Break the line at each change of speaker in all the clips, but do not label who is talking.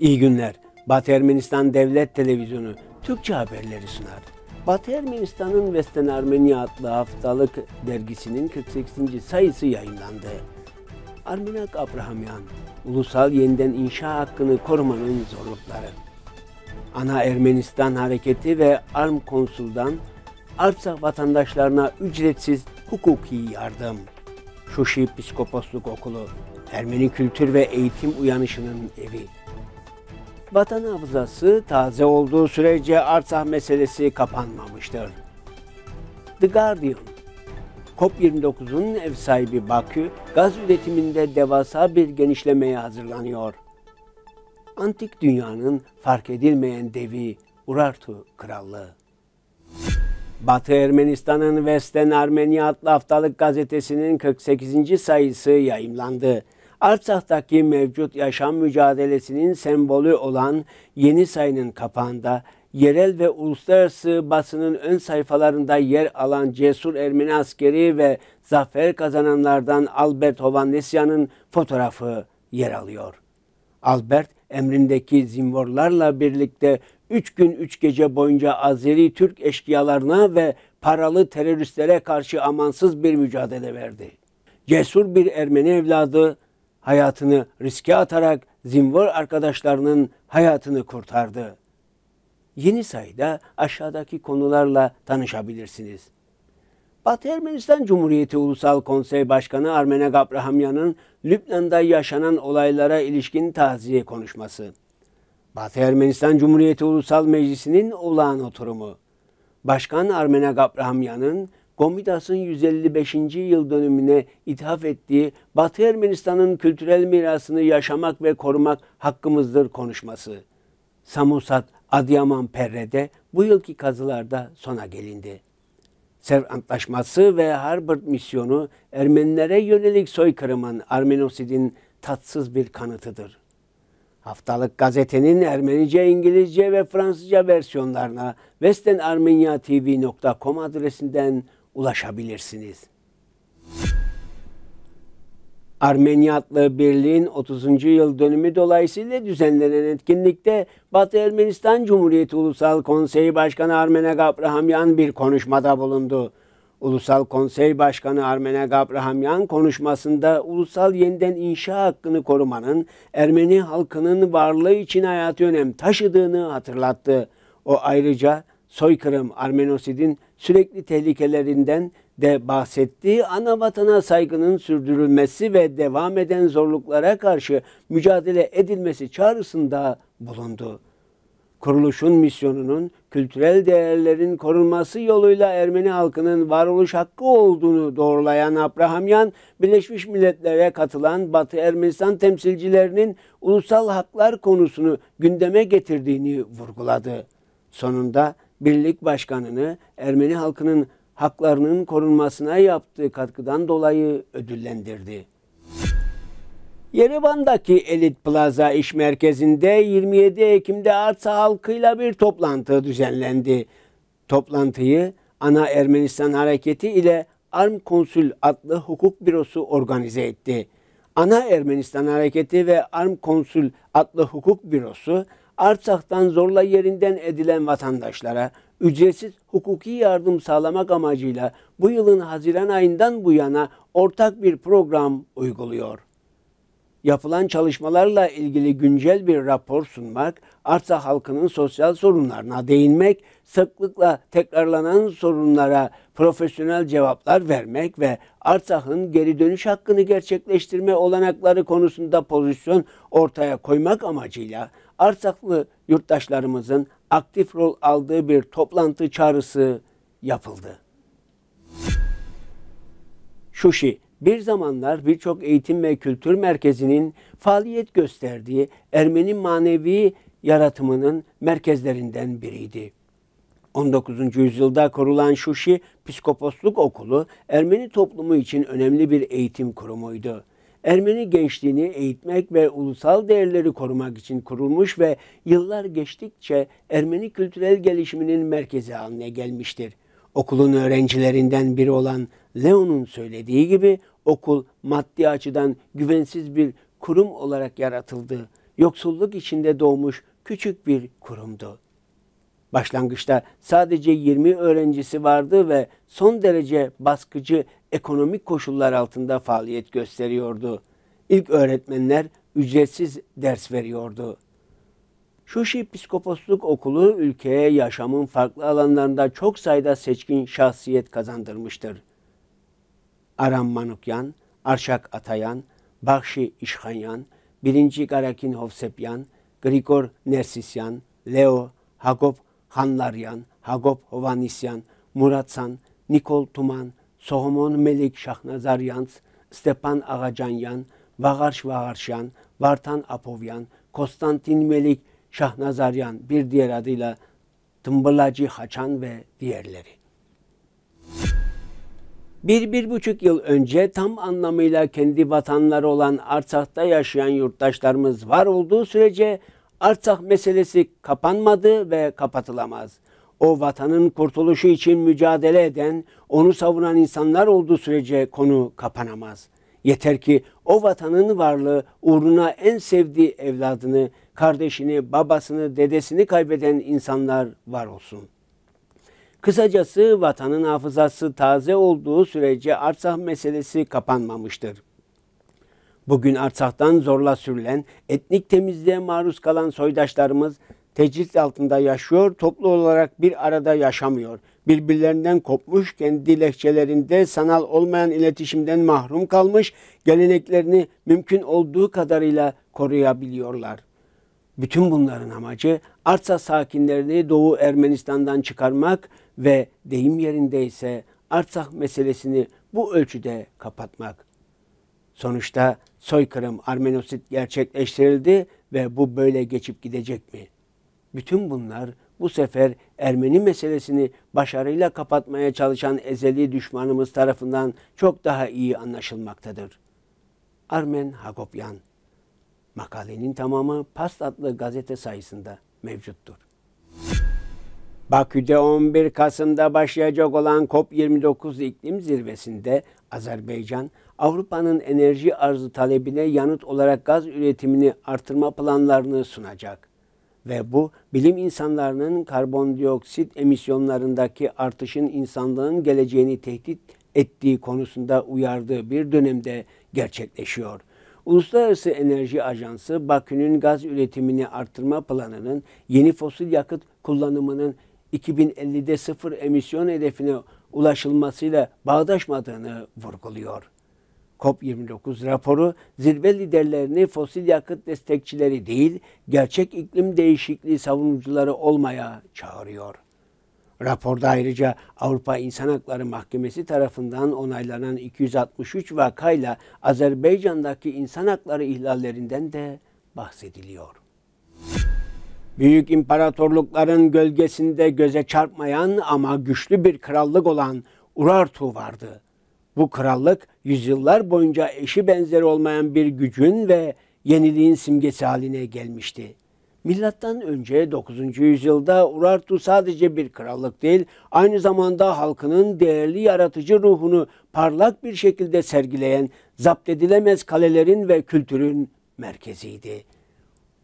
İyi günler. Batı Ermenistan Devlet Televizyonu Türkçe haberleri sunar. Batı Ermenistan'ın Vesten Armenia adlı haftalık dergisinin 48. sayısı yayınlandı. Arminak Abrahamyan, ulusal yeniden İnşa hakkını korumanın zorlukları. Ana Ermenistan Hareketi ve Arm Konsul'dan Arsa vatandaşlarına ücretsiz hukuki yardım. Şuşi Piskoposluk Okulu, Ermeni Kültür ve Eğitim Uyanışı'nın evi vatan hafızası taze olduğu sürece Artsah meselesi kapanmamıştır. The Guardian COP29'un ev sahibi Bakü, gaz üretiminde devasa bir genişlemeye hazırlanıyor. Antik dünyanın fark edilmeyen devi Urartu Krallığı. Batı Ermenistan'ın Vesten Armenia adlı haftalık gazetesinin 48. sayısı yayımlandı. Artsak'taki mevcut yaşam mücadelesinin sembolü olan Yeni Sayı'nın kapağında yerel ve uluslararası basının ön sayfalarında yer alan cesur Ermeni askeri ve zafer kazananlardan Albert Hovannesyan'ın fotoğrafı yer alıyor. Albert emrindeki zimvorlarla birlikte 3 gün 3 gece boyunca Azeri Türk eşkıyalarına ve paralı teröristlere karşı amansız bir mücadele verdi. Cesur bir Ermeni evladı hayatını riske atarak zinvor arkadaşlarının hayatını kurtardı. Yeni sayıda aşağıdaki konularla tanışabilirsiniz. Batı Ermenistan Cumhuriyeti Ulusal Konsey Başkanı Armenek Abrahamyan'ın Lübnan'da yaşanan olaylara ilişkin taziye konuşması. Batı Ermenistan Cumhuriyeti Ulusal Meclisi'nin olağan oturumu. Başkan Armenek Abrahamyan'ın Komitasın 155. yıl dönümüne ithaf ettiği Batı Ermenistan'ın kültürel mirasını yaşamak ve korumak hakkımızdır konuşması. Samusat, Adıyaman Perre'de bu yılki kazılarda sona gelindi. Serv Antlaşması ve Harvard misyonu Ermenilere yönelik soykırımın Armenosid'in tatsız bir kanıtıdır. Haftalık gazetenin Ermenice, İngilizce ve Fransızca versiyonlarına westernarmeniatv.com adresinden ulaşabilirsiniz. Armeniyatlı Birliğin 30. yıl dönümü dolayısıyla düzenlenen etkinlikte Batı Ermenistan Cumhuriyeti Ulusal Konseyi Başkanı Armene Gabrahamyan bir konuşmada bulundu. Ulusal Konsey Başkanı Armene Gabrahamyan konuşmasında ulusal yeniden inşa hakkını korumanın Ermeni halkının varlığı için hayatı önem taşıdığını hatırlattı. O ayrıca soykırım Armenosid'in sürekli tehlikelerinden de bahsettiği ana vatana saygının sürdürülmesi ve devam eden zorluklara karşı mücadele edilmesi çağrısında bulundu. Kuruluşun misyonunun kültürel değerlerin korunması yoluyla Ermeni halkının varoluş hakkı olduğunu doğrulayan Abrahamyan, Birleşmiş Milletler'e katılan Batı Ermenistan temsilcilerinin ulusal haklar konusunu gündeme getirdiğini vurguladı. Sonunda Birlik Başkanı'nı Ermeni halkının haklarının korunmasına yaptığı katkıdan dolayı ödüllendirdi. Yerevan'daki Elit Plaza İş merkezinde 27 Ekim'de Arsa halkıyla bir toplantı düzenlendi. Toplantıyı Ana Ermenistan Hareketi ile Arm Konsül adlı hukuk bürosu organize etti. Ana Ermenistan Hareketi ve Arm Konsül adlı hukuk bürosu Artsak'tan zorla yerinden edilen vatandaşlara ücretsiz hukuki yardım sağlamak amacıyla bu yılın Haziran ayından bu yana ortak bir program uyguluyor. Yapılan çalışmalarla ilgili güncel bir rapor sunmak, Arsa halkının sosyal sorunlarına değinmek, sıklıkla tekrarlanan sorunlara profesyonel cevaplar vermek ve Arsah'ın geri dönüş hakkını gerçekleştirme olanakları konusunda pozisyon ortaya koymak amacıyla Arsaklı yurttaşlarımızın aktif rol aldığı bir toplantı çağrısı yapıldı. Şuşi bir zamanlar birçok eğitim ve kültür merkezinin faaliyet gösterdiği Ermeni manevi yaratımının merkezlerinden biriydi. 19. yüzyılda kurulan Şuşi Psikoposluk Okulu Ermeni toplumu için önemli bir eğitim kurumuydu. Ermeni gençliğini eğitmek ve ulusal değerleri korumak için kurulmuş ve yıllar geçtikçe Ermeni kültürel gelişiminin merkezi haline gelmiştir. Okulun öğrencilerinden biri olan Leon'un söylediği gibi okul maddi açıdan güvensiz bir kurum olarak yaratıldı. Yoksulluk içinde doğmuş küçük bir kurumdu. Başlangıçta sadece 20 öğrencisi vardı ve son derece baskıcı ekonomik koşullar altında faaliyet gösteriyordu. İlk öğretmenler ücretsiz ders veriyordu. Şuşi Psikoposluk Okulu ülkeye yaşamın farklı alanlarında çok sayıda seçkin şahsiyet kazandırmıştır. Aram Manukyan, Arşak Atayan, Bakşi İşhanyan, Birinci Garakin Hovsepyan, Grigor Nersisyan, Leo, Hagop Hanlaryan, Hagop Hovanisyan, Muratsan, Nikol Tuman, Sohomon Melik Şahnazaryan, Stepan Agacanyan, Vagarş Vagarşyan, Vartan Apovyan, Konstantin Melik Şahnazaryan bir diğer adıyla Tımbılacı Haçan ve diğerleri. Bir, bir buçuk yıl önce tam anlamıyla kendi vatanları olan Artsak'ta yaşayan yurttaşlarımız var olduğu sürece Artsakh meselesi kapanmadı ve kapatılamaz.'' o vatanın kurtuluşu için mücadele eden, onu savunan insanlar olduğu sürece konu kapanamaz. Yeter ki o vatanın varlığı uğruna en sevdiği evladını, kardeşini, babasını, dedesini kaybeden insanlar var olsun. Kısacası vatanın hafızası taze olduğu sürece Artsah meselesi kapanmamıştır. Bugün arsahtan zorla sürülen, etnik temizliğe maruz kalan soydaşlarımız tecrit altında yaşıyor, toplu olarak bir arada yaşamıyor. Birbirlerinden kopmuş, kendi lehçelerinde sanal olmayan iletişimden mahrum kalmış, geleneklerini mümkün olduğu kadarıyla koruyabiliyorlar. Bütün bunların amacı Arsa sakinlerini Doğu Ermenistan'dan çıkarmak ve deyim yerinde ise Artsakh meselesini bu ölçüde kapatmak. Sonuçta soykırım, Armenosit gerçekleştirildi ve bu böyle geçip gidecek mi?'' Bütün bunlar bu sefer Ermeni meselesini başarıyla kapatmaya çalışan ezeli düşmanımız tarafından çok daha iyi anlaşılmaktadır. Armen Hakopyan. Makalenin tamamı Past adlı gazete sayısında mevcuttur. Bakü'de 11 Kasım'da başlayacak olan COP29 iklim zirvesinde Azerbaycan, Avrupa'nın enerji arzı talebine yanıt olarak gaz üretimini artırma planlarını sunacak ve bu bilim insanlarının karbondioksit emisyonlarındaki artışın insanlığın geleceğini tehdit ettiği konusunda uyardığı bir dönemde gerçekleşiyor. Uluslararası Enerji Ajansı Bakü'nün gaz üretimini artırma planının yeni fosil yakıt kullanımının 2050'de sıfır emisyon hedefine ulaşılmasıyla bağdaşmadığını vurguluyor. COP29 raporu zirve liderlerini fosil yakıt destekçileri değil, gerçek iklim değişikliği savunucuları olmaya çağırıyor. Raporda ayrıca Avrupa İnsan Hakları Mahkemesi tarafından onaylanan 263 vakayla Azerbaycan'daki insan hakları ihlallerinden de bahsediliyor. Büyük imparatorlukların gölgesinde göze çarpmayan ama güçlü bir krallık olan Urartu vardı. Bu krallık yüzyıllar boyunca eşi benzeri olmayan bir gücün ve yeniliğin simgesi haline gelmişti. Milattan önce 9. yüzyılda Urartu sadece bir krallık değil, aynı zamanda halkının değerli yaratıcı ruhunu parlak bir şekilde sergileyen zapt edilemez kalelerin ve kültürün merkeziydi.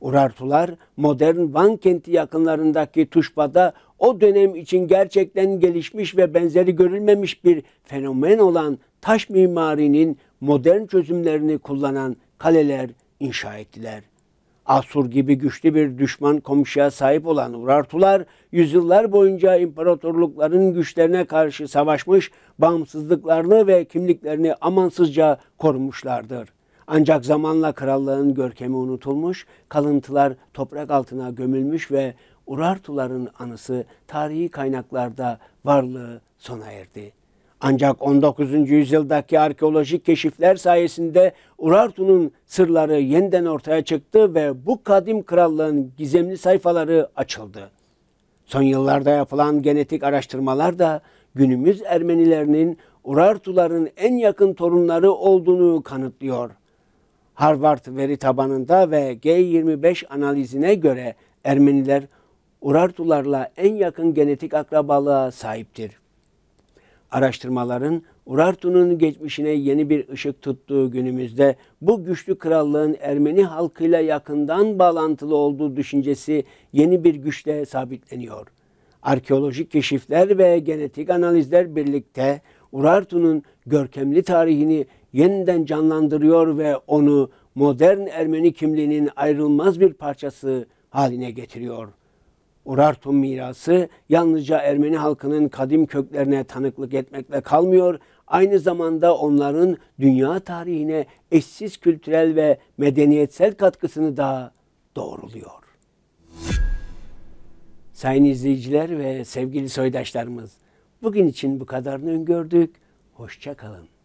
Urartular modern Van kenti yakınlarındaki Tuşba'da o dönem için gerçekten gelişmiş ve benzeri görülmemiş bir fenomen olan taş mimarinin modern çözümlerini kullanan kaleler inşa ettiler. Asur gibi güçlü bir düşman komşuya sahip olan Urartular, yüzyıllar boyunca imparatorlukların güçlerine karşı savaşmış, bağımsızlıklarını ve kimliklerini amansızca korumuşlardır. Ancak zamanla krallığın görkemi unutulmuş, kalıntılar toprak altına gömülmüş ve Urartuların anısı tarihi kaynaklarda varlığı sona erdi. Ancak 19. yüzyıldaki arkeolojik keşifler sayesinde Urartu'nun sırları yeniden ortaya çıktı ve bu kadim krallığın gizemli sayfaları açıldı. Son yıllarda yapılan genetik araştırmalar da günümüz Ermenilerinin Urartuların en yakın torunları olduğunu kanıtlıyor. Harvard veri tabanında ve G25 analizine göre Ermeniler Urartularla en yakın genetik akrabalığa sahiptir. Araştırmaların Urartu'nun geçmişine yeni bir ışık tuttuğu günümüzde bu güçlü krallığın Ermeni halkıyla yakından bağlantılı olduğu düşüncesi yeni bir güçle sabitleniyor. Arkeolojik keşifler ve genetik analizler birlikte Urartu'nun görkemli tarihini yeniden canlandırıyor ve onu modern Ermeni kimliğinin ayrılmaz bir parçası haline getiriyor. Urartu mirası yalnızca Ermeni halkının kadim köklerine tanıklık etmekle kalmıyor, aynı zamanda onların dünya tarihine eşsiz kültürel ve medeniyetsel katkısını da doğruluyor. Sayın izleyiciler ve sevgili soydaşlarımız, bugün için bu kadarını öngördük. Hoşçakalın.